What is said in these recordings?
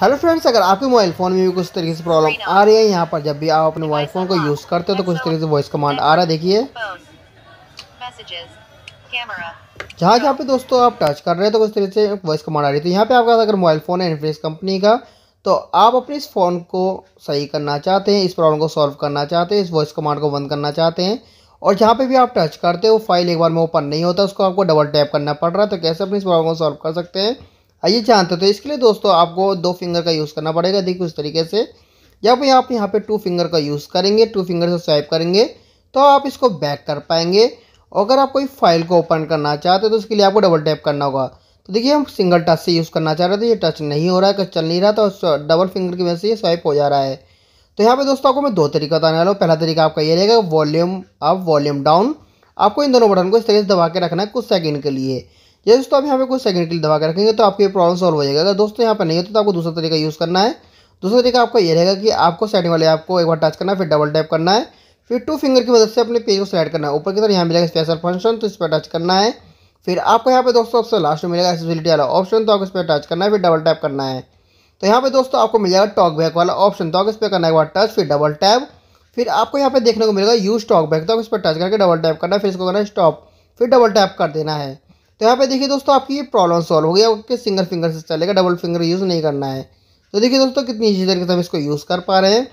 hello friends अगर आपके mobile phone में भी कुछ तरीके से प्रॉब्लम आ रही है यहाँ पर जब भी आप अपने मोबाइल फ़ोन को यूज़ करते हो तो कुछ तरीके से वॉइस कमांड आ रहा है देखिए जहाँ जहाँ पे दोस्तों आप टच कर रहे हैं तो कुछ तरीके से वॉइस कमांड आ रही है तो यहाँ पे आपका अगर मोबाइल फ़ोन है इन्फिनिक्स कंपनी का तो आप अपने इस फ़ोन को सही करना चाहते हैं इस प्रॉब्लम को सॉल्व करना चाहते हैं इस वॉइस कमांड को बंद करना चाहते हैं और जहाँ पे भी आप टच करते हो फाइल एक बार में ओपन नहीं होता उसको आपको डबल टैप करना पड़ रहा है तो कैसे अपनी इस प्रॉब्लम को सॉल्व कर सकते हैं आइए जानते तो इसके लिए दोस्तों आपको दो फिंगर का यूज़ करना पड़ेगा देखिए उस तरीके से जब आप यहाँ पे टू फिंगर का यूज़ करेंगे टू फिंगर से स्वाइप करेंगे तो आप इसको बैक कर पाएंगे और अगर आप कोई फाइल को ओपन करना चाहते हो तो उसके लिए आपको डबल टैप करना होगा तो देखिए हम सिंगल टच से यूज़ करना चाह रहे थे ये टच नहीं हो रहा है चल नहीं रहा तो डबल फिंगर की वजह से ये स्वाइप हो जा रहा है तो यहाँ पे दोस्तों आपको मैं दो तरीका बताने वाला हूँ पहला तरीका आपका ये रहेगा वॉल्यूम अप वॉल्यूम डाउन आपको इन दोनों बटन को इस तरीके से दबा के रखना है कुछ सेकंड के लिए ये दोस्तों आप यहाँ पे कुछ सेकंड के लिए दबा के रखेंगे तो आपकी प्रॉब्लम सॉल्व हो जाएगा अगर दोस्तों यहाँ पर नहीं है तो आपको दूसरा तरीका यूज़ करना है दूसरा तरीका आपका ये रहेगा कि आपको सेटिंग वाले आपको एक बार टच करना है फिर डबल टैप करना है फिर टू फिंगर की मदद से अपने पेज को स्लाइड करना है ऊपर की तरफ यहाँ मिलेगा स्पेशल फंक्शन तो इस पर टच करना है फिर आपको यहाँ पे दोस्तों सबसे लास्ट में मिलेगा एसेसिबिलिटी वाला ऑप्शन तो आपको इस पर टच करना है फिर डबल टैप करना है तो यहाँ पे दोस्तों आपको मिल जाएगा टॉक बैक वाला ऑप्शन तो आपको इस पर करना है एक बार टच फिर डबल टैप फिर आपको यहाँ पे देखने को मिलेगा यूज टॉक बैक तो आपको इस पर टच करके डबल टैप करना है फिर इसको करना है स्टॉप फिर डबल टैप कर देना है तो यहाँ पे देखिए दोस्तों आपकी ये प्रॉब्लम सॉल्व हो गया आपके सिंगल फिंगर से चलेगा डबल फिंगर यूज़ नहीं करना है तो देखिए दोस्तों कितनी इजी तरीके से हम इसको यूज़ कर पा रहे हैं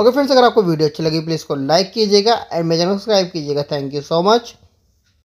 ओके फ्रेंड्स अगर आपको वीडियो अच्छी लगी प्लीज़ इसको लाइक कीजिएगा एंड मेरे चैनल सब्सक्राइब कीजिएगा थैंक यू सो मच